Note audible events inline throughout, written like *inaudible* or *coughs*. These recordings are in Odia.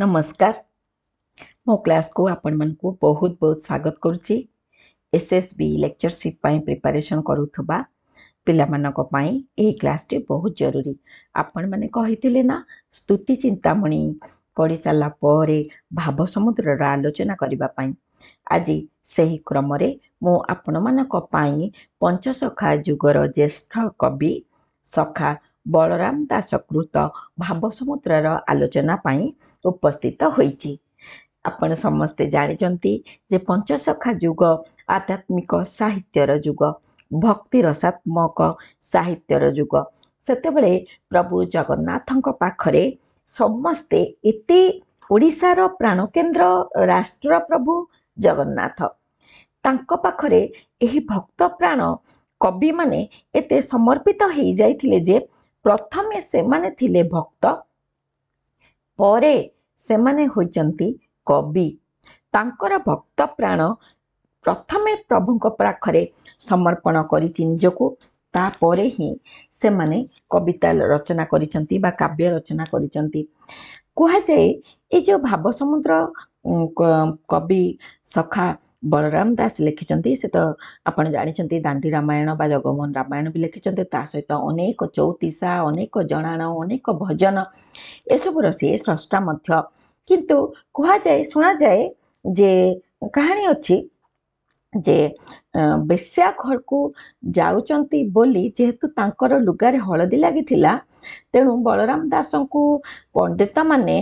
ନମସ୍କାର ମୋ କ୍ଲାସ୍କୁ ଆପଣମାନଙ୍କୁ ବହୁତ ବହୁତ ସ୍ୱାଗତ କରୁଛି ଏସ୍ ଏସ୍ ବି ଲେକ୍ଚରସିପ୍ ପାଇଁ ପ୍ରିପାରେସନ୍ କରୁଥିବା ପିଲାମାନଙ୍କ ପାଇଁ ଏହି କ୍ଲାସ୍ଟି ବହୁତ ଜରୁରୀ ଆପଣମାନେ କହିଥିଲେ ନା ସ୍ତୁତି ଚିନ୍ତାମଣି ପଢ଼ି ସାରିଲା ପରେ ଭାବ ସମୁଦ୍ରର ଆଲୋଚନା କରିବା ପାଇଁ ଆଜି ସେହି କ୍ରମରେ ମୁଁ ଆପଣମାନଙ୍କ ପାଇଁ ପଞ୍ଚସଖା ଯୁଗର ଜ୍ୟେଷ୍ଠ କବି ସଖା ବଳରାମ ଦାସକୃତ ଭାବସମୁଦ୍ରର ଆଲୋଚନା ପାଇଁ ଉପସ୍ଥିତ ହୋଇଛି ଆପଣ ସମସ୍ତେ ଜାଣିଛନ୍ତି ଯେ ପଞ୍ଚସଖା ଯୁଗ ଆଧ୍ୟାତ୍ମିକ ସାହିତ୍ୟର ଯୁଗ ଭକ୍ତିରସାତ୍ମକ ସାହିତ୍ୟର ଯୁଗ ସେତେବେଳେ ପ୍ରଭୁ ଜଗନ୍ନାଥଙ୍କ ପାଖରେ ସମସ୍ତେ ଏତେ ଓଡ଼ିଶାର ପ୍ରାଣକେନ୍ଦ୍ର ରାଷ୍ଟ୍ର ପ୍ରଭୁ ଜଗନ୍ନାଥ ତାଙ୍କ ପାଖରେ ଏହି ଭକ୍ତ ପ୍ରାଣ କବିମାନେ ଏତେ ସମର୍ପିତ ହୋଇଯାଇଥିଲେ ଯେ ପ୍ରଥମେ ସେମାନେ ଥିଲେ ଭକ୍ତ ପରେ ସେମାନେ ହୋଇଛନ୍ତି କବି ତାଙ୍କର ଭକ୍ତ ପ୍ରାଣ ପ୍ରଥମେ ପ୍ରଭୁଙ୍କ ପାଖରେ ସମର୍ପଣ କରିଛି ନିଜକୁ ତାପରେ ହିଁ ସେମାନେ କବିତା ରଚନା କରିଛନ୍ତି ବା କାବ୍ୟ ରଚନା କରିଛନ୍ତି କୁହାଯାଏ ଏ ଯେଉଁ ଭାବସମୁଦ୍ର କବି ସଖା ବଳରାମ ଦାସ ଲେଖିଛନ୍ତି ସେ ତ ଆପଣ ଜାଣିଛନ୍ତି ଦାଣ୍ଡି ରାମାୟଣ ବା ଜଗମୋହନ ରାମାୟଣ ବି ଲେଖିଛନ୍ତି ତା ସହିତ ଅନେକ ଚଉତିସା ଅନେକ ଜଣାଣ ଅନେକ ଭଜନ ଏସବୁର ସେ ସ୍ରଷ୍ଟା ମଧ୍ୟ କିନ୍ତୁ କୁହାଯାଏ ଶୁଣାଯାଏ ଯେ କାହାଣୀ ଅଛି ଯେ ବେଶ୍ୟା ଘରକୁ ଯାଉଛନ୍ତି ବୋଲି ଯେହେତୁ ତାଙ୍କର ଲୁଗାରେ ହଳଦୀ ଲାଗିଥିଲା ତେଣୁ ବଳରାମ ଦାସଙ୍କୁ ପଣ୍ଡିତମାନେ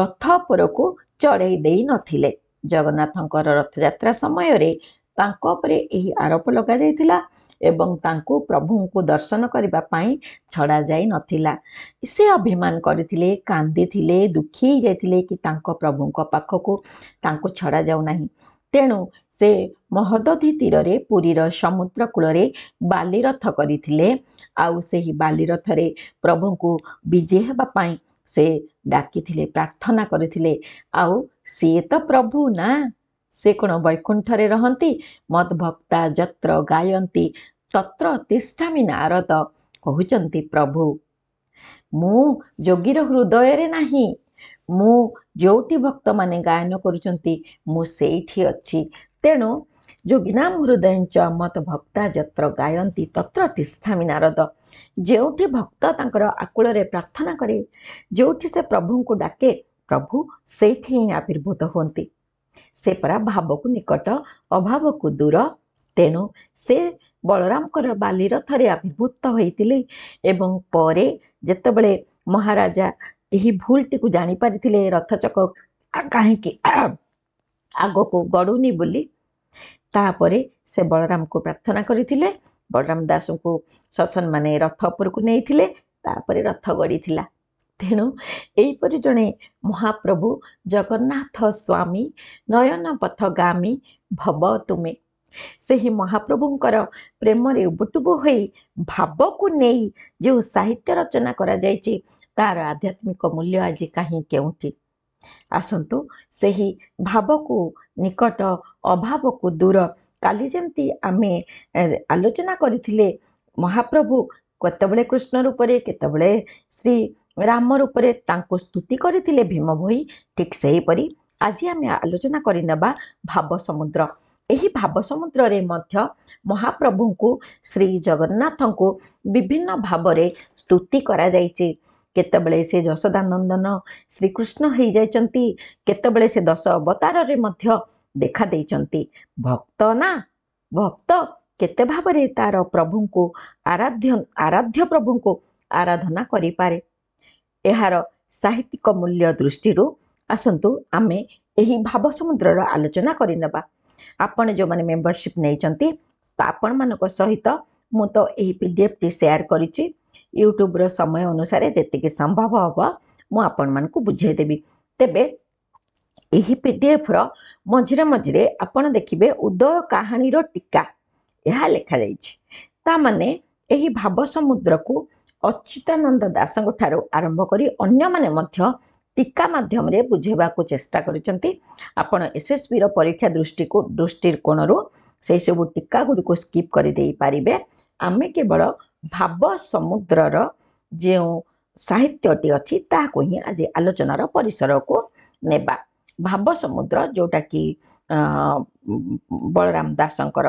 ରଥ ଉପରକୁ ଚଢ଼େଇ ଦେଇନଥିଲେ ଜଗନ୍ନାଥଙ୍କର ରଥଯାତ୍ରା ସମୟରେ ତାଙ୍କ ଉପରେ ଏହି ଆରୋପ ଲଗାଯାଇଥିଲା ଏବଂ ତାଙ୍କୁ ପ୍ରଭୁଙ୍କୁ ଦର୍ଶନ କରିବା ପାଇଁ ଛଡ଼ାଯାଇନଥିଲା ସେ ଅଭିମାନ କରିଥିଲେ କାନ୍ଦିଥିଲେ ଦୁଃଖୀ ହେଇଯାଇଥିଲେ କି ତାଙ୍କ ପ୍ରଭୁଙ୍କ ପାଖକୁ ତାଙ୍କୁ ଛଡ଼ାଯାଉନାହିଁ ତେଣୁ ସେ ମହୋଦଧି ତୀରରେ ପୁରୀର ସମୁଦ୍ର କୂଳରେ ବାଲିରଥ କରିଥିଲେ ଆଉ ସେହି ବାଲିରଥରେ ପ୍ରଭୁଙ୍କୁ ବିଜେ ହେବା ପାଇଁ ସେ ଡାକିଥିଲେ ପ୍ରାର୍ଥନା କରିଥିଲେ ଆଉ ସିଏ ତ ପ୍ରଭୁ ନା ସେ କ'ଣ ବୈକୁଣ୍ଠରେ ରହନ୍ତି ମତ ଭକ୍ତା ଯତ୍ର ଗାୟନ୍ତି ତତ୍ର ତିଷ୍ଠାମି ନାରଦ କହୁଛନ୍ତି ପ୍ରଭୁ ମୁଁ ଯୋଗୀର ହୃଦୟରେ ନାହିଁ ମୁଁ ଯେଉଁଠି ଭକ୍ତମାନେ ଗାୟନ କରୁଛନ୍ତି ମୁଁ ସେଇଠି ଅଛି ତେଣୁ ଯୋଗିନା ହୃଦୟ ମତ ଭକ୍ତା ଯତ୍ର ଗାୟନ୍ତି ତତ୍ର ତିଷ୍ଠାମି ନାରଦ ଯେଉଁଠି ଭକ୍ତ ତାଙ୍କର ଆକୁଳରେ ପ୍ରାର୍ଥନା କରେ ଯେଉଁଠି ସେ ପ୍ରଭୁଙ୍କୁ ଡାକେ ପ୍ରଭୁ ସେଇଠି ହିଁ ଆବିର୍ଭୂତ ହୁଅନ୍ତି ସେ ପରା ଭାବକୁ ନିକଟ ଅଭାବକୁ ଦୂର ତେଣୁ ସେ ବଳରାମଙ୍କର ବାଲିରଥରେ ଆବିର୍ଭୂତ ହୋଇଥିଲେ ଏବଂ ପରେ ଯେତେବେଳେ ମହାରାଜା ଏହି ଭୁଲଟିକୁ ଜାଣିପାରିଥିଲେ ରଥଚକ କାହିଁକି ଆଗକୁ ଗଡ଼ୁନି ବୋଲି ତାପରେ ସେ ବଳରାମଙ୍କୁ ପ୍ରାର୍ଥନା କରିଥିଲେ ବଳରାମ ଦାସଙ୍କୁ ସସନ ମାନେ ରଥ ଉପରକୁ ନେଇଥିଲେ ତାପରେ ରଥ ଗଡ଼ିଥିଲା ତେଣୁ ଏହିପରି ଜଣେ ମହାପ୍ରଭୁ ଜଗନ୍ନାଥ ସ୍ୱାମୀ ନୟନ ପଥ ଗାମୀ ଭବ ତୁମେ ସେହି ମହାପ୍ରଭୁଙ୍କର ପ୍ରେମରେ ଉବୁଟୁବୁ ହୋଇ ଭାବକୁ ନେଇ ଯେଉଁ ସାହିତ୍ୟ ରଚନା କରାଯାଇଛି ତାର ଆଧ୍ୟାତ୍ମିକ ମୂଲ୍ୟ ଆଜି କାହିଁ କେଉଁଠି ଆସନ୍ତୁ ସେହି ଭାବକୁ ନିକଟ ଅଭାବକୁ ଦୂର କାଲି ଯେମିତି ଆମେ ଆଲୋଚନା କରିଥିଲେ ମହାପ୍ରଭୁ କେତେବେଳେ କୃଷ୍ଣ ରୂପରେ କେତେବେଳେ ଶ୍ରୀ ରାମ ରୂପରେ ତାଙ୍କୁ ସ୍ତୁତି କରିଥିଲେ ଭୀମ ଭୋଇ ଠିକ୍ ସେହିପରି ଆଜି ଆମେ ଆଲୋଚନା କରିନେବା ଭାବ ସମୁଦ୍ର ଏହି ଭାବ ସମୁଦ୍ରରେ ମଧ୍ୟ ମହାପ୍ରଭୁଙ୍କୁ ଶ୍ରୀ ଜଗନ୍ନାଥଙ୍କୁ ବିଭିନ୍ନ ଭାବରେ ସ୍ତୁତି କରାଯାଇଛି କେତେବେଳେ ସେ ଯଶୋଦାନନ୍ଦନ ଶ୍ରୀକୃଷ୍ଣ ହେଇଯାଇଛନ୍ତି କେତେବେଳେ ସେ ଦଶ ଅବତାରରେ ମଧ୍ୟ ଦେଖା ଦେଇଛନ୍ତି ଭକ୍ତ ନା ଭକ୍ତ କେତେ ଭାବରେ ତାର ପ୍ରଭୁଙ୍କୁ ଆରାଧ୍ୟ ଆରାଧ୍ୟ ପ୍ରଭୁଙ୍କୁ ଆରାଧନା କରିପାରେ ଏହାର ସାହିତ୍ୟିକ ମୂଲ୍ୟ ଦୃଷ୍ଟିରୁ ଆସନ୍ତୁ ଆମେ ଏହି ଭାବ ସମୁଦ୍ରର ଆଲୋଚନା କରିନେବା ଆପଣ ଯେଉଁମାନେ ମେମ୍ବରସିପ୍ ନେଇଛନ୍ତି ଆପଣମାନଙ୍କ ସହିତ ମୁଁ ତ ଏହି ପି ଡି ଏଫ୍ଟି ସେୟାର କରିଛି ୟୁଟ୍ୟୁବର ସମୟ ଅନୁସାରେ ଯେତିକି ସମ୍ଭବ ହେବ ମୁଁ ଆପଣମାନଙ୍କୁ ବୁଝାଇଦେବି ତେବେ ଏହି ପି ଡି ଏଫ୍ର ମଝିରେ ମଝିରେ ଆପଣ ଦେଖିବେ ଉଦୟ କାହାଣୀର ଟୀକା ଏହା ଲେଖାଯାଇଛି ତା ମାନେ ଏହି ଭାବ ସମୁଦ୍ରକୁ ଅଚ୍ୟୁତାନନ୍ଦ ଦାସଙ୍କ ଠାରୁ ଆରମ୍ଭ କରି ଅନ୍ୟମାନେ ମଧ୍ୟ ଟିକା ମାଧ୍ୟମରେ ବୁଝେଇବାକୁ ଚେଷ୍ଟା କରିଛନ୍ତି ଆପଣ ଏସ୍ଏସ୍ବିର ପରୀକ୍ଷା ଦୃଷ୍ଟିକୁ ଦୃଷ୍ଟିକୋଣରୁ ସେହିସବୁ ଟିକାଗୁଡ଼ିକୁ ସ୍କିପ୍ କରିଦେଇପାରିବେ ଆମେ କେବଳ ଭାବ ସମୁଦ୍ରର ଯେଉଁ ସାହିତ୍ୟଟି ଅଛି ତାହାକୁ ହିଁ ଆଜି ଆଲୋଚନାର ପରିସରକୁ ନେବା ଭାବ ସମୁଦ୍ର ଯେଉଁଟାକି ବଳରାମ ଦାସଙ୍କର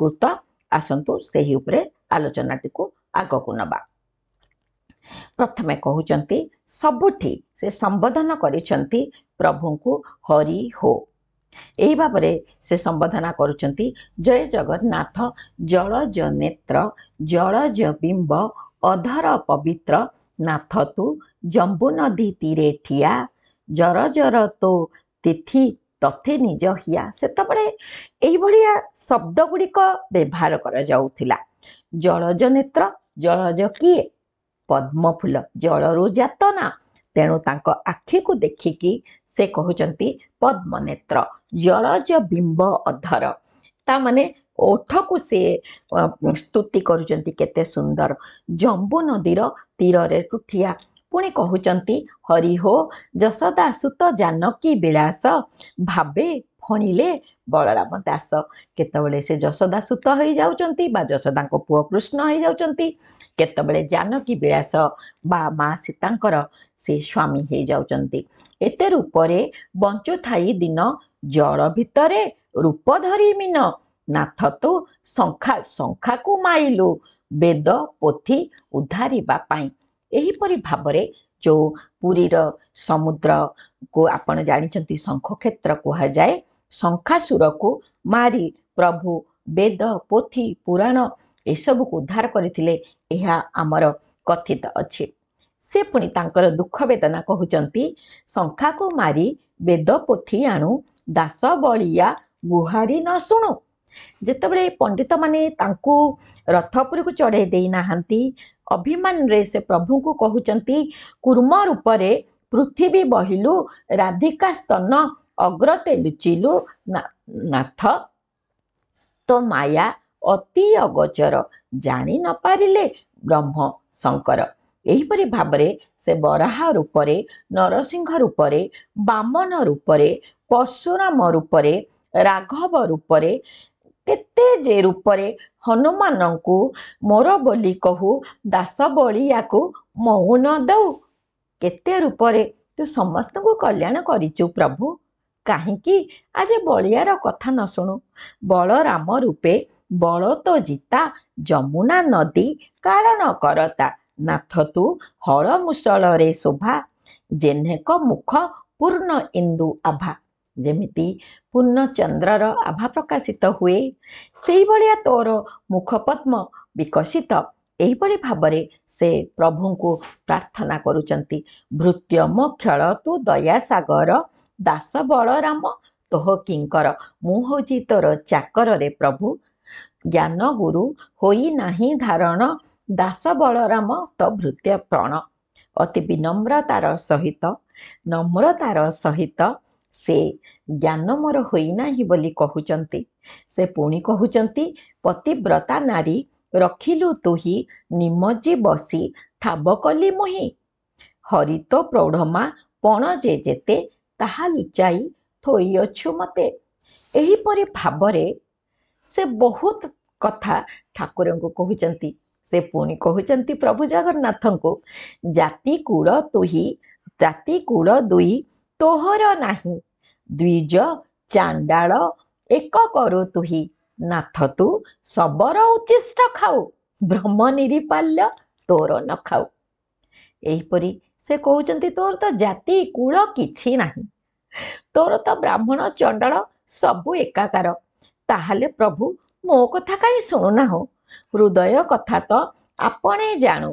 କୃତ ଆସନ୍ତୁ ସେହି ଉପରେ ଆଲୋଚନାଟିକୁ ଆଗକୁ ନେବା ପ୍ରଥମେ କହୁଛନ୍ତି ସବୁଠି ସେ ସମ୍ବୋଧନ କରିଛନ୍ତି ପ୍ରଭୁଙ୍କୁ ହରି ହୋ ଏହି ଭାବରେ ସେ ସମ୍ବୋଧନା କରୁଛନ୍ତି ଜୟ ଜଗନ୍ନାଥ ଜଳଜ ନେତ୍ର ଜଳଜ ବିମ୍ବ ଅଧର ପବିତ୍ର ନାଥ ତୁ ଜମ୍ବୁ ନଦୀ ତୀରେ ଠିଆ ଜର ଜର ତୋ ତିଥି ତଥେ ନିଜ ହିଆ ସେତେବେଳେ ଏଇଭଳିଆ ଶବ୍ଦ ଗୁଡ଼ିକ ବ୍ୟବହାର କରାଯାଉଥିଲା ଜଳଜ ନେତ୍ର ଜଳଜ କିଏ ପଦ୍ମଫୁଲ ଜଳରୁ ଜାତ ନା ତେଣୁ ତାଙ୍କ ଆଖିକୁ ଦେଖିକି ସେ କହୁଛନ୍ତି ପଦ୍ମନେତ୍ର ଜଳଜ ବିମ୍ବ ଅଧର ତା ମାନେ ଓଠକୁ ସେ ସ୍ତୁତି କରୁଛନ୍ତି କେତେ ସୁନ୍ଦର ଜମ୍ବୁ ନଦୀର ତୀରରେ ଟୁଠିଆ ପୁଣି କହୁଛନ୍ତି ହରିହୋ ସୁତ ଜାନକୀ ବିଳାସ ଭାବେ ଖଣିଲେ ବଳରାମ ଦାସ କେତେବେଳେ ସେ ଯଶୋଦା ସୁତ ହୋଇଯାଉଛନ୍ତି ବା ଯଶୋଦାଙ୍କ ପୁଅ କୃଷ୍ଣ ହୋଇଯାଉଛନ୍ତି କେତେବେଳେ ଜାନକୀ ବିଳାସ ବା ମା ସୀତାଙ୍କର ସେ ସ୍ୱାମୀ ହୋଇଯାଉଛନ୍ତି ଏତେ ରୂପରେ ବଞ୍ଚୁଥାଇ ଦିନ ଜଳ ଭିତରେ ରୂପ ଧରି ମିନ ନାଥ ତୁ ଶଙ୍ଖା ଶଙ୍ଖାକୁ ମାଇଲୁ ବେଦ ପୋଥି ଉଦ୍ଧାରିବା ପାଇଁ ଏହିପରି ଭାବରେ ଯେଉଁ ପୁରୀର ସମୁଦ୍ରକୁ ଆପଣ ଜାଣିଛନ୍ତି ଶଙ୍ଖକ୍ଷେତ୍ର କୁହାଯାଏ ଶଙ୍ଖାସୁରକୁ ମାରି ପ୍ରଭୁ ବେଦ ପୋଥି ପୁରାଣ ଏସବୁକୁ ଉଦ୍ଧାର କରିଥିଲେ ଏହା ଆମର କଥିତ ଅଛି ସେ ପୁଣି ତାଙ୍କର ଦୁଃଖ ବେଦନା କହୁଛନ୍ତି ଶଙ୍ଖାକୁ ମାରି ବେଦ ପୋଥି ଆଣୁ ଦାସ ବଳିଆ ଗୁହାରି ନ ଶୁଣୁ ଯେତେବେଳେ ପଣ୍ଡିତମାନେ ତାଙ୍କୁ ରଥ ରଥପୁରୀକୁ ଚଢ଼ାଇ ଦେଇନାହାନ୍ତି ଅଭିମାନରେ ସେ ପ୍ରଭୁଙ୍କୁ କହୁଛନ୍ତି କୁର୍ମ ରୂପରେ ପୃଥିବୀ ବହିଲୁ ରାଧିକା ସ୍ତନ ଅଗ୍ରତେ ଲୁଚିଲୁ ନାଥ ତୋ ମାୟା ଅତି ଅଗଚର ଜାଣି ନ ପାରିଲେ ବ୍ରହ୍ମ ଶଙ୍କର ଏହିପରି ଭାବରେ ସେ ବରାହ ରୂପରେ ନରସିଂହ ରୂପରେ ବାମନ ରୂପରେ ପର୍ଶୁରାମ ରୂପରେ ରାଘବ ରୂପରେ କେତେ ଯେ ରୂପରେ ହନୁମାନଙ୍କୁ ମୋର ବୋଲି କହୁ ଦାସ ବଳିଆକୁ ମଉନ ଦେଉ କେତେ ରୂପରେ ତୁ ସମସ୍ତଙ୍କୁ କଲ୍ୟାଣ କରିଛୁ ପ୍ରଭୁ କାହିଁକି ଆଜି ବଳିଆର କଥା ନ ଶୁଣୁ ବଳରାମ ରୂପେ ବଳ ତ ଜିତା ଯମୁନା ନଦୀ କାରଣ କରତା ନାଥ ତୁ ହଳ ମୁସଳରେ ଶୋଭା ଜେହ୍ନେକ ମୁଖ ପୂର୍ଣ୍ଣ ଇନ୍ଦୁ ଆଭା ଯେମିତି ପୂର୍ଣ୍ଣ ଚନ୍ଦ୍ରର ଆଭା ପ୍ରକାଶିତ ହୁଏ ସେଇଭଳିଆ ତୋର ମୁଖପଦ୍ମ ବିକଶିତ ଏହିପରି ଭାବରେ ସେ ପ୍ରଭୁଙ୍କୁ ପ୍ରାର୍ଥନା କରୁଛନ୍ତି ଭୃତ୍ୟ ମୋ କ୍ଷଳ ତୁ ଦୟାସାଗର ଦାସ ବଳରାମ ତୋହ କିଙ୍କର ମୁଁ ହେଉଛି ତୋର ଚାକରରେ ପ୍ରଭୁ ଜ୍ଞାନ ଗୁରୁ ହୋଇନାହିଁ ଧାରଣ ଦାସ ବଳରାମ ତ ଭୃତ୍ୟ ପ୍ରଣ ଅତି ବିନମ୍ରତାର ସହିତ ନମ୍ରତାର ସହିତ ସେ ଜ୍ଞାନ ମୋର ହୋଇନାହିଁ ବୋଲି କହୁଛନ୍ତି ସେ ପୁଣି କହୁଛନ୍ତି ପତିବ୍ରତା ନାରୀ ରଖିଲୁ ତୁହି ନିମଜି ବସି ଠାବ କଲି ମୁହିଁ ତ ପ୍ରୌଢ଼ମା ପଣ ଯେ ଯେତେ ତାହା ଲୁଚାଇ ଥୋଇଅଛୁ ମୋତେ ଏହିପରି ଭାବରେ ସେ ବହୁତ କଥା ଠାକୁରଙ୍କୁ କହୁଛନ୍ତି ସେ ପୁଣି କହୁଛନ୍ତି ପ୍ରଭୁ ଜଗନ୍ନାଥଙ୍କୁ ଜାତି କୂଳ ତୁହି ଜାତି କୂଳ ଦୁଇ ତୋହର ନାହିଁ ଦ୍ୱିଜ ଚାଣ୍ଡାଳ ଏକ କରୁ ତୁହି ନାଥ ତୁ ଶବର ଉଚ୍ଚିଷ୍ଟ ଖାଉ ବ୍ରହ୍ମ ନିରିପାଲ୍ୟ ତୋର ନ ଖାଉ ଏହିପରି ସେ କହୁଛନ୍ତି ତୋର ତ ଜାତି କୁଳ କିଛି ନାହିଁ ତୋର ତ ବ୍ରାହ୍ମଣ ଚଣ୍ଡାଳ ସବୁ ଏକାକାର ତାହେଲେ ପ୍ରଭୁ ମୋ କଥା କାହିଁ ଶୁଣୁନାହୁଁ ହୃଦୟ କଥା ତ ଆପଣେ ଜାଣୁ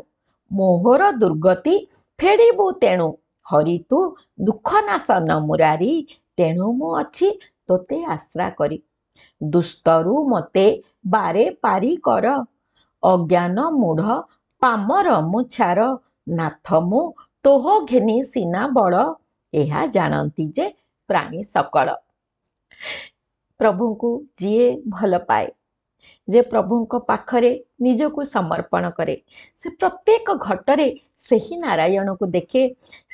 ମୋହର ଦୁର୍ଗତି ଫେରିବୁ ତେଣୁ ହରି ତୁ ଦୁଃଖ ନାଶ ନ ମୁରାରୀ ତେଣୁ ମୁଁ ଅଛି ତୋତେ ଆଶ୍ରା କରି दुस्तरु मते बारे पारी कर अज्ञान मुढ़ पामर मुछार नाथ मु तोह घेनी सीना बड़ यह जानती जे प्राणी सकल प्रभु को जीए भल पाए जे प्रभु पाखरे निज को समर्पण करे, से प्रत्येक घटरे से ही नारायण को देखे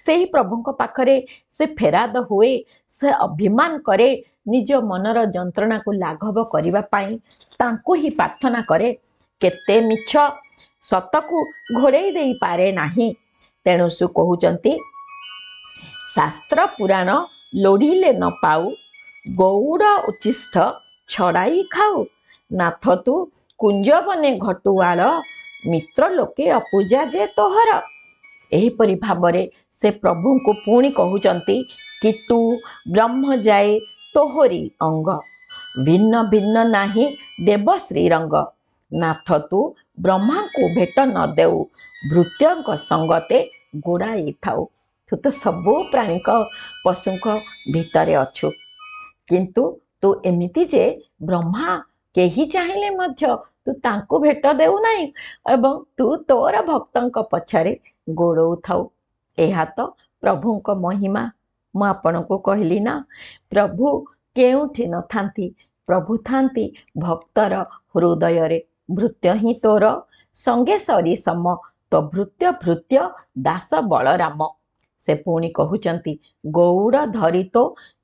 से ही प्रभु पाखरे से फेराद हुए से अभिमान करे, ନିଜ ମନର ଯନ୍ତ୍ରଣାକୁ ଲାଘବ କରିବା ପାଇଁ ତାଙ୍କୁ ହିଁ ପ୍ରାର୍ଥନା କରେ କେତେ ମିଛ ସତକୁ ଘୋଡ଼େଇ ଦେଇପାରେ ନାହିଁ ତେଣୁ ସୁ କହୁଛନ୍ତି ଶାସ୍ତ୍ର ପୁରାଣ ଲୋଢ଼ିଲେ ନ ପାଉ ଗଉଡ଼ ଉଚ୍ଚିଷ୍ଟ ଛଡ଼ାଇ ଖାଉ ନାଥ ତୁ କୁଞ୍ଜ ବନେ ଘଟୁଆଳ ମିତ୍ର ଲୋକେ ଅପୂଜା ଯେ ତୋହର ଏହିପରି ଭାବରେ ସେ ପ୍ରଭୁଙ୍କୁ ପୁଣି କହୁଛନ୍ତି କି ତୁ ବ୍ରହ୍ମ ଯାଏ ତୋହରି ଅଙ୍ଗ ଭିନ୍ନ ଭିନ୍ନ ନାହିଁ ଦେବ ଶ୍ରୀରଙ୍ଗ ନାଥ ତୁ ବ୍ରହ୍ମାଙ୍କୁ ଭେଟ ନ ଦେଉ ଭୃତ୍ୟଙ୍କ ସଙ୍ଗତେ ଗୋଡ଼ାଇ ଥାଉ ତୁ ତ ସବୁ ପ୍ରାଣୀଙ୍କ ପଶୁଙ୍କ ଭିତରେ ଅଛୁ କିନ୍ତୁ ତୁ ଏମିତି ଯେ ବ୍ରହ୍ମା କେହି ଚାହିଁଲେ ମଧ୍ୟ ତୁ ତାଙ୍କୁ ଭେଟ ଦେଉନାହିଁ ଏବଂ ତୁ ତୋର ଭକ୍ତଙ୍କ ପଛରେ ଗୋଡ଼ଉ ଥାଉ ଏହା ତ ପ୍ରଭୁଙ୍କ ମହିମା ମୁଁ ଆପଣଙ୍କୁ କହିଲି ନା ପ୍ରଭୁ କେଉଁଠି ନଥାନ୍ତି ପ୍ରଭୁ ଥାନ୍ତି ଭକ୍ତର ହୃଦୟରେ ଭୃତ୍ୟ ହିଁ ତୋର ସଙ୍ଗେ ସରି ସମ ତୋ ଭୃତ୍ୟ ଭୃତ୍ୟ ଦାସ ବଳରାମ ସେ ପୁଣି କହୁଛନ୍ତି ଗୌଡ଼ ଧରି ତୋ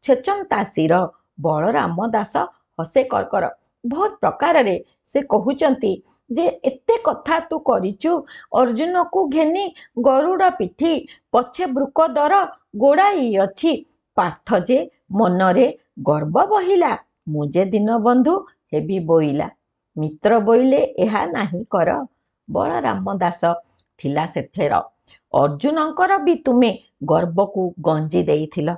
ଛେଚନ୍ତା ଶିର ବଳରାମ ଦାସ ହସେ କର୍କର ବହୁତ ପ୍ରକାରରେ ସେ କହୁଛନ୍ତି ଯେ ଏତେ କଥା ତୁ କରିଛୁ ଅର୍ଜୁନକୁ ଘେନି ଗରୁଡ଼ ପିଠି ପଛେ ବୃକ ଦର ଗୋଡ଼ାଇ ଅଛି ପାର୍ଥ ଯେ ମନରେ ଗର୍ବ ବହିଲା ମୁଁ ଯେ ଦିନ ବନ୍ଧୁ ହେବି ବୋଇଲା ମିତ୍ର ବୋଇଲେ ଏହା ନାହିଁ କର ବଳରାମ ଦାସ ଥିଲା ସେଥିର ଅର୍ଜୁନଙ୍କର ବି ତୁମେ ଗର୍ବକୁ ଗଞ୍ଜି ଦେଇଥିଲ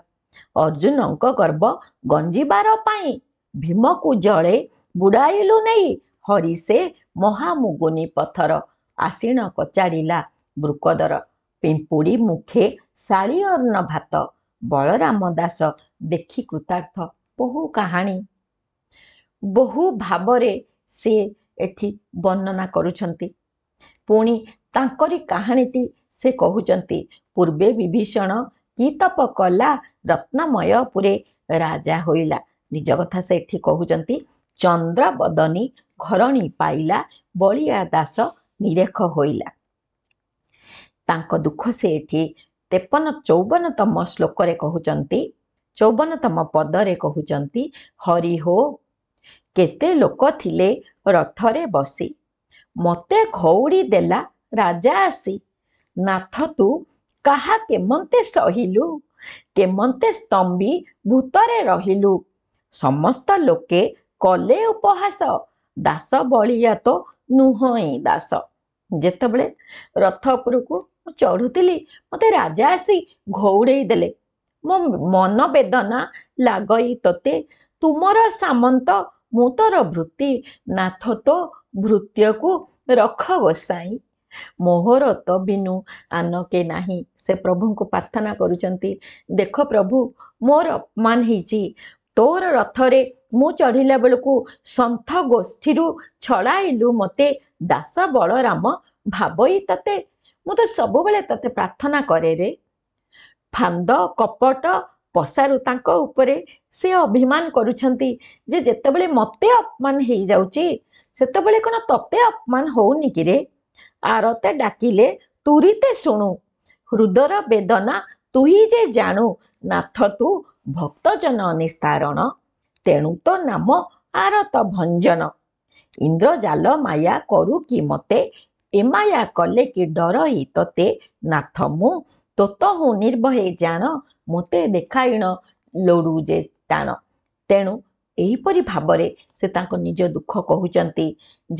ଅର୍ଜୁନଙ୍କ ଗର୍ବ ଗଞ୍ଜିବାର ପାଇଁ ଭୀମକୁ ଜଳେ ବୁଡ଼ାଇଲୁ ନେଇ ହରି ସେ ମହାମୁଗୁନି ପଥର ଆସିଣ କଚାଡ଼ିଲା ବୃକଦର ପିମ୍ପୁଡ଼ି ମୁଖେ ଶାଳି ଅର୍ଣ୍ଣ ଭାତ ବଳରାମ ଦାସ ଦେଖି କୃତାର୍ଥ ବହୁ କାହାଣୀ ବହୁ ଭାବରେ ସେ ଏଠି ବର୍ଣ୍ଣନା କରୁଛନ୍ତି ପୁଣି ତାଙ୍କରି କାହାଣୀଟି ସେ କହୁଛନ୍ତି ପୂର୍ବେ ବିଭୀଷଣ କି ତପ କଲା ରତ୍ନମୟ ପୁରେ ରାଜା ହୋଇଲା ନିଜ କଥା ସେ ଏଠି କହୁଛନ୍ତି ଚନ୍ଦ୍ରବଦନୀ ଘରଣୀ ପାଇଲା ବଳିଆ ଦାସ ନିରେଖ ହୋଇଲା ତାଙ୍କ ଦୁଃଖ ସେ ଏଠି ତେପନ ଚଉବନତମ ଶ୍ଳୋକରେ କହୁଛନ୍ତି ଚଉବନତମ ପଦରେ କହୁଛନ୍ତି ହରି ହୋ କେତେ ଲୋକ ଥିଲେ ରଥରେ ବସି ମୋତେ ଘଉଡ଼ି ଦେଲା ରାଜା ଆସି ନାଥ ତୁ କାହା କେମନ୍ତେ ସହିଲୁ କେମନ୍ତେ ସ୍ତମ୍ଭି ଭୂତରେ ରହିଲୁ ସମସ୍ତ ଲୋକେ କଲେ ଉପହାସ ଦାସ ବଳିଆ ତ ନୁହଁ ଦାସ ଯେତେବେଳେ ରଥ ଉପରକୁ ମୁଁ ଚଢ଼ୁଥିଲି ମୋତେ ରାଜା ଆସି ଘଉଡ଼େଇ ଦେଲେ ମୋ ମନ ବେଦନା ଲାଗଇ ତୋତେ ତୁମର ସାମନ୍ତ ମୁଁ ତୋର ବୃତ୍ତି ନାଥ ତୋ ଭୃତ୍ୟକୁ ରଖ ଗୋସାଇ ମୋହର ତ ବିନୁ ଆନକେ ନାହିଁ ସେ ପ୍ରଭୁଙ୍କୁ ପ୍ରାର୍ଥନା କରୁଛନ୍ତି ଦେଖ ପ୍ରଭୁ ମୋର ଅପମାନ ହେଇଛି ତୋର ରଥରେ ମୁଁ ଚଢ଼ିଲା ବେଳକୁ ସନ୍ଥ ଗୋଷ୍ଠୀରୁ ଛଡ଼ାଇଲୁ ମୋତେ ଦାସ ବଳରାମ ଭାବଇ ତତେ ମୁଁ ତ ସବୁବେଳେ ତତେ ପ୍ରାର୍ଥନା କରେ ରେ ଫାନ୍ଦ କପଟ ପସାରୁ ତାଙ୍କ ଉପରେ ସେ ଅଭିମାନ କରୁଛନ୍ତି ଯେ ଯେତେବେଳେ ମୋତେ ଅପମାନ ହେଇଯାଉଛି ସେତେବେଳେ କ'ଣ ତତେ ଅପମାନ ହଉନି କି ରେ ଆରତେ ଡାକିଲେ ତୁରିତେ ଶୁଣୁ ହୃଦର ବେଦନା ତୁହି ଯେ ଜାଣୁ ନାଥ ତୁ ଭକ୍ତଜନ ନିସ୍ତାରଣ ତେଣୁ ତ ନାମ ଆରତ ଭଞ୍ଜନ ଇନ୍ଦ୍ର ଜାଲ ମାୟା କରୁ କି ମୋତେ ଏମାୟା କଲେ କି ଡର ହି ତୋତେ ନାଥ ମୁଁ ତୋତ ହୁଁ ନିର୍ବହେ ଜାଣ ମୋତେ ଦେଖାଇଣ ଲୋଡ଼ୁ ଯେ ଟାଣ ତେଣୁ ଏହିପରି ଭାବରେ ସେ ତାଙ୍କ ନିଜ ଦୁଃଖ କହୁଛନ୍ତି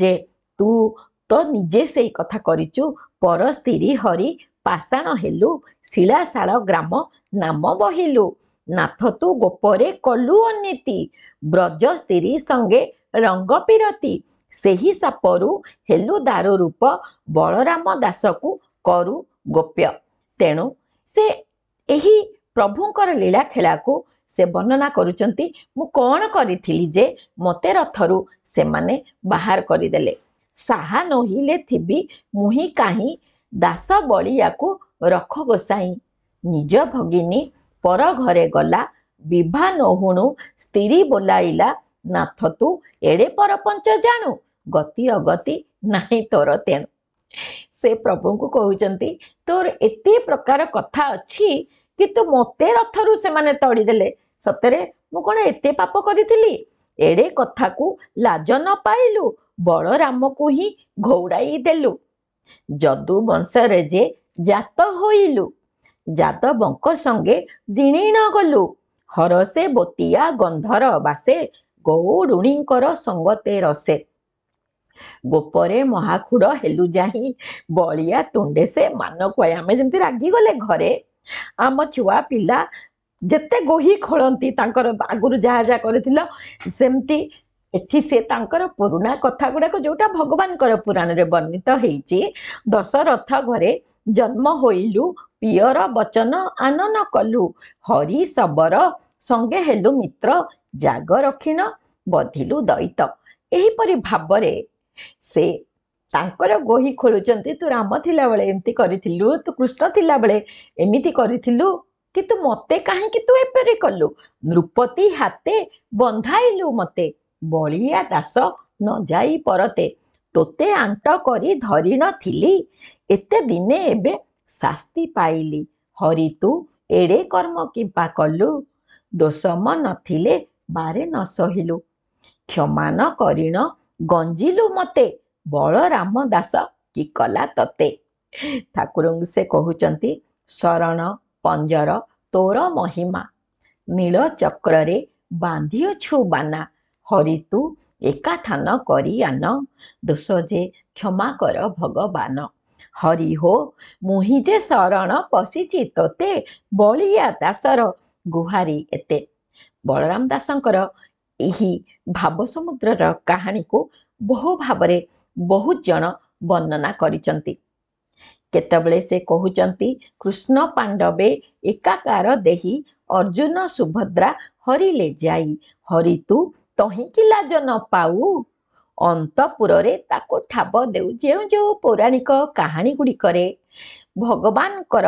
ଯେ ତୁ ତ ନିଜେ ସେଇ କଥା କରିଛୁ ପର ସ୍ତ୍ରୀ ହରି ପାଷାଣ ହେଲୁ ଶିଳାଶାଳ ଗ୍ରାମ ନାମ ବହିଲୁ ନାଥ ତୁ ଗୋପରେ କଲୁ ଅନୀତି ବ୍ରଜ ସ୍ତ୍ରୀ ସଙ୍ଗେ ରଙ୍ଗ ପିରତି ସେହି ସାପରୁ ହେଲୁ ଦାର ରୂପ ବଳରାମ ଦାସକୁ କରୁ ଗୋପ୍ୟ ତେଣୁ ସେ ଏହି ପ୍ରଭୁଙ୍କର ଲୀଳା ଖେଳାକୁ ସେ ବର୍ଣ୍ଣନା କରୁଛନ୍ତି ମୁଁ କ'ଣ କରିଥିଲି ଯେ ମୋତେ ରଥରୁ ସେମାନେ ବାହାର କରିଦେଲେ ସାହା ନୋହିଲେ ଥିବି ମୁଁ ହିଁ କାହିଁ ଦାସ ବଳିଆକୁ ରଖ ଗୋସାଇ ନିଜ ଭଗିନୀ ପର ଘରେ ଗଲା ବିଭା ନହୁଣୁ ସ୍ତ୍ରୀ ବୋଲାଇଲା ନାଥ ତୁ ଏଡ଼େ ପରପଞ୍ଚ ଜାଣୁ ଗତି ଅଗତି ନାହିଁ ତୋର ତେଣୁ ସେ ପ୍ରଭୁଙ୍କୁ କହୁଛନ୍ତି ତୋର ଏତେ ପ୍ରକାର କଥା ଅଛି କି ତୁ ମୋତେ ରଥରୁ ସେମାନେ ତଡ଼ିଦେଲେ ସତରେ ମୁଁ କ'ଣ ଏତେ ପାପ କରିଥିଲି ଏଡ଼େ କଥାକୁ ଲାଜ ନ ପାଇଲୁ ବଳରାମକୁ ହିଁ ଘଉଡ଼ାଇ ଦେଲୁ ଯଦୁ ବଂଶରେ ଯେ ଜାତ ହୋଇଲୁ ଯାଦବଙ୍କ ସଙ୍ଗେ ଜିଣେଇ ନ ଗଲୁ ହରସେ ବୋତିଆ ଗନ୍ଧର ବାସେ ଗୌଡ଼ୁଣୀଙ୍କର ସଙ୍ଗତେ ରସେ ଗୋପରେ ମହାଖୁଡ ହେଲୁ ଯାହିଁ ବଳିଆ ତୁଣ୍ଡେ ସେ ମାନ ମାନକୁ ଆମେ ଯେମିତି ରାଗିଗଲେ ଘରେ ଆମ ଛୁଆ ପିଲା ଯେତେ ଗୋହି ଖୋଳନ୍ତି ତାଙ୍କର ଆଗରୁ ଯାହା ଯାହା କରିଥିଲ ସେମିତି ଏଠି ସେ ତାଙ୍କର ପୁରୁଣା କଥା ଗୁଡ଼ାକ ଯେଉଁଟା ଭଗବାନଙ୍କର ପୁରାଣରେ ବର୍ଣ୍ଣିତ ହେଇଛି ଦଶରଥ ଘରେ ଜନ୍ମ ହୋଇଲୁ ପିଅର ବଚନ ଆନନ କଲୁ ହରି ଶବର ସଙ୍ଗେ ହେଲୁ ମିତ୍ର ଜାଗ ରଖିନ ବଧିଲୁ ଦୈତ ଏହିପରି ଭାବରେ ସେ ତାଙ୍କର ଗୋହି ଖୋଳୁଛନ୍ତି ତୁ ରାମ ଥିଲାବେଳେ ଏମିତି କରିଥିଲୁ ତୁ କୃଷ୍ଣ ଥିଲାବେଳେ ଏମିତି କରିଥିଲୁ କିନ୍ତୁ ମୋତେ କାହିଁକି ତୁ ଏପରି କଲୁ ନୃପତି ହାତେ ବନ୍ଧାଇଲୁ ମୋତେ ବଳିଆ ଦାସ ନ ଯାଇ ପରତେ ତୋତେ ଆଣ୍ଟ କରି ଧରି ନଥିଲି ଏତେ ଦିନେ ଏବେ ଶାସ୍ତି ପାଇଲି ହରି ତୁ ଏଡ଼େ କର୍ମ କିମ୍ପା କଲୁ ଦୋଷମ ନଥିଲେ ବାରେ ନ ସହିଲୁ କ୍ଷମାନ କରିଣ ଗଞ୍ଜିଲୁ ମୋତେ ବଳରାମ ଦାସ କି କଲା ତୋତେ ଠାକୁରଙ୍କୁ ସେ କହୁଛନ୍ତି ଶରଣ ପଞ୍ଜର ତୋର ମହିମା ନୀଳ ଚକ୍ରରେ ବାନ୍ଧିଅଛୁ ବାନା হরি তু একাথান করি আন দোষ যে ক্ষমা কর ভগবান হরি হো মুহি যে শরণ পশিছি তোতে বলিয়া দাসর গুহারি এতে বলরাম দাসঙ্কর এই ভাবসমুদ্রর কাহিণীকে বহু ভাবরে বহু জন বর্ণনা করছেন কেতবে সে কুচার কৃষ্ণ পাণ্ডবে একাকার দেহী ଅର୍ଜୁନ ସୁଭଦ୍ରା ହରିଲେ ଯାଇ ହରି ତୁ ତହିଁକି ଲାଜ ନ ପାଉ ଅନ୍ତପୁରରେ ତାକୁ ଠାବ ଦେଉ ଯେଉଁ ଯେଉଁ ପୌରାଣିକ କାହାଣୀ ଗୁଡ଼ିକରେ ଭଗବାନଙ୍କର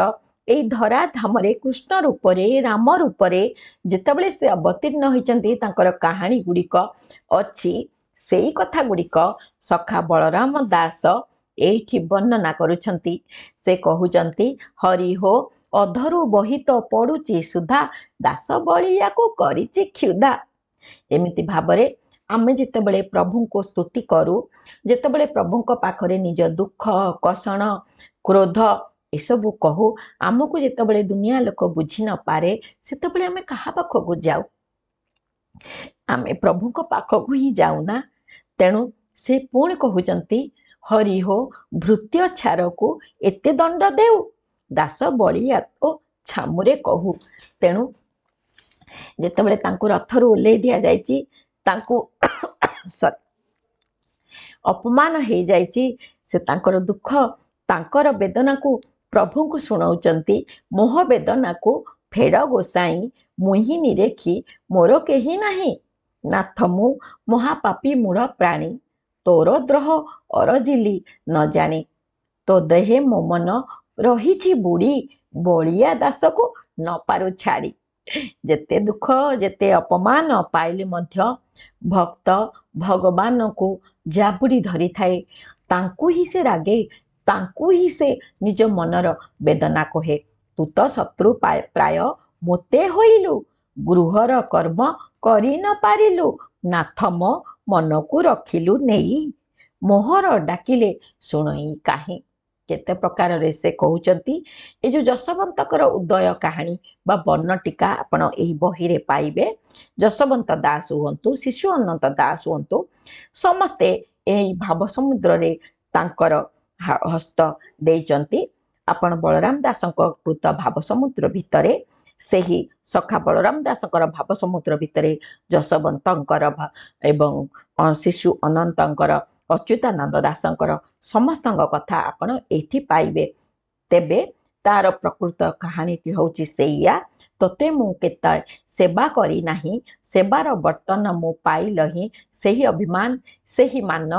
ଏଇ ଧରାଧାମରେ କୃଷ୍ଣ ରୂପରେ ରାମ ରୂପରେ ଯେତେବେଳେ ସେ ଅବତୀର୍ଣ୍ଣ ହୋଇଛନ୍ତି ତାଙ୍କର କାହାଣୀ ଗୁଡ଼ିକ ଅଛି ସେଇ କଥା ଗୁଡ଼ିକ ସଖା ବଳରାମ ଦାସ ଏଇଠି ବର୍ଣ୍ଣନା କରୁଛନ୍ତି ସେ କହୁଛନ୍ତି ହରିହୋ ଅଧରୁ ବହିତ ପଡ଼ୁଛି ସୁଧା ଦାସ ବଳିଆକୁ କରିଛି କ୍ଷୁଦା ଏମିତି ଭାବରେ ଆମେ ଯେତେବେଳେ ପ୍ରଭୁଙ୍କୁ ସ୍ତୁତି କରୁ ଯେତେବେଳେ ପ୍ରଭୁଙ୍କ ପାଖରେ ନିଜ ଦୁଃଖ କଷଣ କ୍ରୋଧ ଏସବୁ କହୁ ଆମକୁ ଯେତେବେଳେ ଦୁନିଆ ଲୋକ ବୁଝି ନପାରେ ସେତେବେଳେ ଆମେ କାହା ପାଖକୁ ଯାଉ ଆମେ ପ୍ରଭୁଙ୍କ ପାଖକୁ ହିଁ ଯାଉନା ତେଣୁ ସେ ପୁଣି କହୁଛନ୍ତି ହରିହୋ ଭୃତ୍ୟ ଛାରକୁ ଏତେ ଦଣ୍ଡ ଦେଉ ଦାସ ବଳିଆ ଓ ଛାମୁରେ କହୁ ତେଣୁ ଯେତେବେଳେ ତାଙ୍କୁ ରଥରୁ ଓହ୍ଲାଇ ଦିଆଯାଇଛି ତାଙ୍କୁ *coughs* ସରି ଅପମାନ ହେଇଯାଇଛି ସେ ତାଙ୍କର ଦୁଃଖ ତାଙ୍କର ବେଦନାକୁ ପ୍ରଭୁଙ୍କୁ ଶୁଣାଉଛନ୍ତି ମୋହ ବେଦନାକୁ ଫେଡ଼ ଗୋସାଇ ମୁହିଁ ନିରେଖି ମୋର କେହି ନାହିଁ ନାଥ ମୁଁ ମହାପାପୀ ମୂଳ ପ୍ରାଣୀ ତୋରଦ୍ରୋହ ଅରଜିଲି ନ ଜାଣି ତୋ ଦେହେ ମୋ ମନ ରହିଛି ବୁଡ଼ି ବଳିଆ ଦାସକୁ ନ ପାରୁ ଛାଡ଼ି ଯେତେ ଦୁଃଖ ଯେତେ ଅପମାନ ପାଇଲେ ମଧ୍ୟ ଭକ୍ତ ଭଗବାନଙ୍କୁ ଜାବୁଡ଼ି ଧରିଥାଏ ତାଙ୍କୁ ହିଁ ସେ ରାଗେ ତାଙ୍କୁ ହିଁ ସେ ନିଜ ମନର ବେଦନା କହେ ତୁ ତ ଶତ୍ରୁ ପ୍ରାୟ ମୋତେ ହୋଇଲୁ ଗୃହର କର୍ମ କରି ନ ପାରିଲୁ ନାଥ ମୋ ମନକୁ ରଖିଲୁ ନେଇ ମୋହର ଡାକିଲେ ଶୁଣି କାହିଁ କେତେ ପ୍ରକାରରେ ସେ କହୁଛନ୍ତି ଏ ଯେଉଁ ଯଶବନ୍ତଙ୍କର ଉଦୟ କାହାଣୀ ବା ବର୍ଣ୍ଣଟିକା ଆପଣ ଏହି ବହିରେ ପାଇବେ ଯଶବନ୍ତ ଦାସ ହୁଅନ୍ତୁ ଶିଶୁ ଅନନ୍ତ ଦାସ ହୁଅନ୍ତୁ ସମସ୍ତେ ଏହି ଭାବସମୁଦ୍ରରେ ତାଙ୍କର ହସ୍ତ ଦେଇଛନ୍ତି ଆପଣ ବଳରାମ ଦାସଙ୍କ କୃତ ଭାବସମୁଦ୍ର ଭିତରେ ସେହି ସଖା ବଳରାମ ଦାସଙ୍କର ଭାବ ସମୁଦ୍ର ଭିତରେ ଯଶବନ୍ତଙ୍କର ଏବଂ ଶିଶୁ ଅନନ୍ତଙ୍କର ଅଚ୍ୟୁତାନନ୍ଦ ଦାସଙ୍କର ସମସ୍ତଙ୍କ କଥା ଆପଣ ଏଇଠି ପାଇବେ ତେବେ ତାର ପ୍ରକୃତ କାହାଣୀଟି ହେଉଛି ସେଇଆ ତୋତେ ମୁଁ କେତେ ସେବା କରିନାହିଁ ସେବାର ବର୍ତ୍ତନ ମୁଁ ପାଇଲ ହିଁ ସେହି ଅଭିମାନ ସେହି ମାନ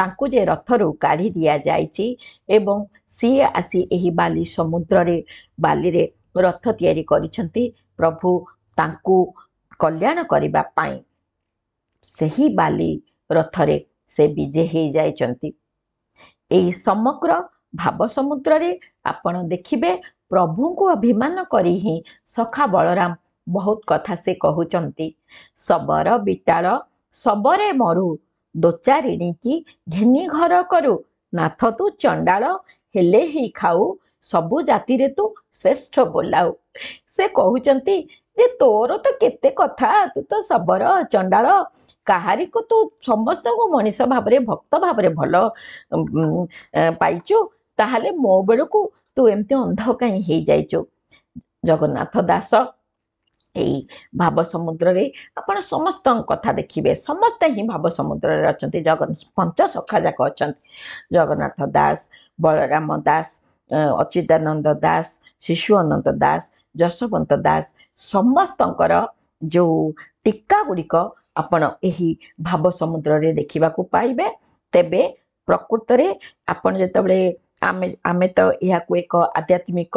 ତାଙ୍କୁ ଯେ ରଥରୁ କାଢ଼ି ଦିଆଯାଇଛି ଏବଂ ସିଏ ଆସି ଏହି ବାଲି ସମୁଦ୍ରରେ ବାଲିରେ ରଥ ତିଆରି କରିଛନ୍ତି ପ୍ରଭୁ ତାଙ୍କୁ କଲ୍ୟାଣ କରିବା ପାଇଁ ସେହି ବାଲି ରଥରେ ସେ ବିଜେ ହେଇଯାଇଛନ୍ତି ଏହି ସମଗ୍ର ଭାବ ସମୁଦ୍ରରେ ଆପଣ ଦେଖିବେ ପ୍ରଭୁଙ୍କୁ ଅଭିମାନ କରି ହିଁ ସଖା ବଳରାମ ବହୁତ କଥା ସେ କହୁଛନ୍ତି ଶବର ବିଟାଳ ଶବରେ ମରୁ ଦୋଚାରିଣୀ କି ଘେନି ଘର କରୁ ନାଥ ତୁ ଚଣ୍ଡାଳ ହେଲେ ହିଁ ଖାଉ ସବୁ ଜାତିରେ ତୁ ଶ୍ରେଷ୍ଠ ବୋଲାଉ ସେ କହୁଛନ୍ତି ଯେ ତୋର ତ କେତେ କଥା ତୁ ତ ଶବର ଚଣ୍ଡାଳ କାହାରିକୁ ତୁ ସମସ୍ତଙ୍କୁ ମଣିଷ ଭାବରେ ଭକ୍ତ ଭାବରେ ଭଲ ପାଇଛୁ ତାହେଲେ ମୋ ବେଳକୁ ତୁ ଏମିତି ଅନ୍ଧ କାହିଁ ହେଇଯାଇଛୁ ଜଗନ୍ନାଥ ଦାସ ଏଇ ଭାବ ସମୁଦ୍ରରେ ଆପଣ ସମସ୍ତଙ୍କ କଥା ଦେଖିବେ ସମସ୍ତେ ହିଁ ଭାବ ସମୁଦ୍ରରେ ଅଛନ୍ତି ଜଗ ପଞ୍ଚ ସଖା ଯାକ ଅଛନ୍ତି ଜଗନ୍ନାଥ ଦାସ ବଳରାମ ଦାସ ଅଚ୍ୟୁତାନନ୍ଦ ଦାସ ଶିଶୁ ଅନନ୍ତ ଦାସ ଯଶବନ୍ତ ଦାସ ସମସ୍ତଙ୍କର ଯେଉଁ ଟୀକା ଗୁଡ଼ିକ ଆପଣ ଏହି ଭାବ ସମୁଦ୍ରରେ ଦେଖିବାକୁ ପାଇବେ ତେବେ ପ୍ରକୃତରେ ଆପଣ ଯେତେବେଳେ ଆମେ ଆମେ ତ ଏହାକୁ ଏକ ଆଧ୍ୟାତ୍ମିକ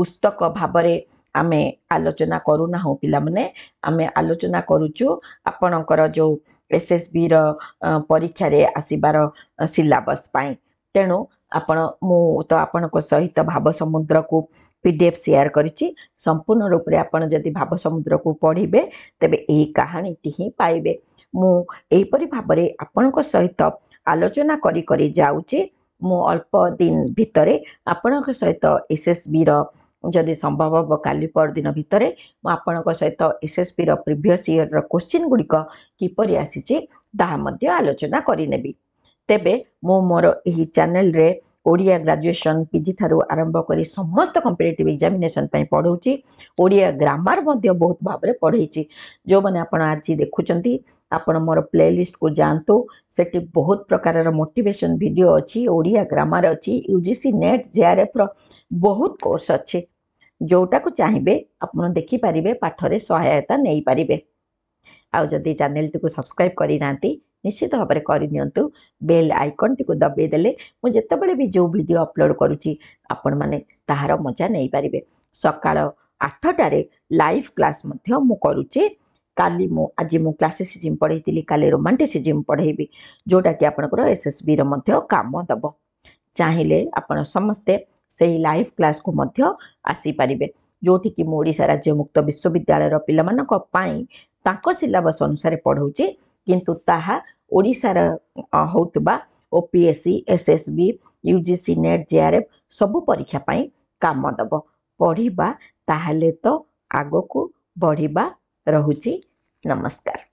ପୁସ୍ତକ ଭାବରେ ଆମେ ଆଲୋଚନା କରୁନାହୁଁ ପିଲାମାନେ ଆମେ ଆଲୋଚନା କରୁଛୁ ଆପଣଙ୍କର ଯେଉଁ ଏସ୍ଏସ୍ବିର ପରୀକ୍ଷାରେ ଆସିବାର ସିଲାବସ୍ ପାଇଁ ତେଣୁ ଆପଣ ମୁଁ ତ ଆପଣଙ୍କ ସହିତ ଭାବ ସମୁଦ୍ରକୁ ପି ଡି ଏଫ୍ ସେୟାର କରିଛି ସମ୍ପୂର୍ଣ୍ଣ ରୂପରେ ଆପଣ ଯଦି ଭାବ ସମୁଦ୍ରକୁ ପଢ଼ିବେ ତେବେ ଏହି କାହାଣୀଟି ହିଁ ପାଇବେ ମୁଁ ଏହିପରି ଭାବରେ ଆପଣଙ୍କ ସହିତ ଆଲୋଚନା କରି କରି ଯାଉଛି ମୁଁ ଅଳ୍ପ ଦିନ ଭିତରେ ଆପଣଙ୍କ ସହିତ ଏସ୍ ଏସ୍ ବିର ଯଦି ସମ୍ଭବ ହେବ କାଲି ପରଦିନ ଭିତରେ ମୁଁ ଆପଣଙ୍କ ସହିତ ଏସ୍ ଏସ୍ ବିର ପ୍ରିଭିଅସ୍ ଇୟର୍ର କୋଶ୍ଚିନ୍ ଗୁଡ଼ିକ କିପରି ଆସିଛି ତାହା ମଧ୍ୟ ଆଲୋଚନା କରିନେବି तेबे मु मोर एही चैनल रे ओडिया ग्रेजुएशन पीजी थारु आरंभ करी समस्त कॉम्पिटिटिव एग्जामिनेशन पई पढौची ओडिया ग्रामर मध्ये बहुत भाबरे पढैची जो बने आपण आज देखु चंती आपण मोर प्लेलिस्ट को जानतो सेटी बहुत प्रकारर मोटिवेशन वीडियो अछि ओडिया ग्रामर अछि यूजीसी नेट जेआरएफ रो बहुत कोर्स अछि जोटा को चाहिबे आपण देखि पारिबे पाठरे सहायता नै पारिबे आ जदी चैनल टिकु सब्सक्राइब करी जानती ନିଶ୍ଚିତ ଭାବରେ କରିନିଅନ୍ତୁ ବେଲ୍ ଆଇକନ୍ଟିକୁ ଦବାଇ ଦେଲେ ମୁଁ ଯେତେବେଳେ ବି ଯେଉଁ ଭିଡ଼ିଓ ଅପଲୋଡ଼ କରୁଛି ଆପଣମାନେ ତାହାର ମଜା ନେଇପାରିବେ ସକାଳ ଆଠଟାରେ ଲାଇଭ୍ କ୍ଲାସ୍ ମଧ୍ୟ ମୁଁ କରୁଛି କାଲି ମୁଁ ଆଜି ମୁଁ କ୍ଲାସିସିଜିମ୍ ପଢ଼େଇଥିଲି କାଲି ରୋମାଣ୍ଟିସିଜିମ୍ ପଢ଼େଇବି ଯେଉଁଟାକି ଆପଣଙ୍କର ଏସ୍ଏସ୍ବିର ମଧ୍ୟ କାମ ଦେବ ଚାହିଁଲେ ଆପଣ ସମସ୍ତେ ସେହି ଲାଇଭ୍ କ୍ଲାସ୍କୁ ମଧ୍ୟ ଆସିପାରିବେ ଯେଉଁଠିକି ମୁଁ ଓଡ଼ିଶା ରାଜ୍ୟ ମୁକ୍ତ ବିଶ୍ୱବିଦ୍ୟାଳୟର ପିଲାମାନଙ୍କ ପାଇଁ ତାଙ୍କ ସିଲାବସ୍ ଅନୁସାରେ ପଢ଼ଉଛି କିନ୍ତୁ ତାହା ଓଡ଼ିଶାର ହେଉଥିବା O P S C S S B U G C NET J R F ସବୁ ପରୀକ୍ଷା ପାଇଁ କାମ ଦେବ ପଢ଼ିବା ତାହେଲେ ତ ଆଗକୁ ବଢ଼ିବା ରହୁଛି ନମସ୍କାର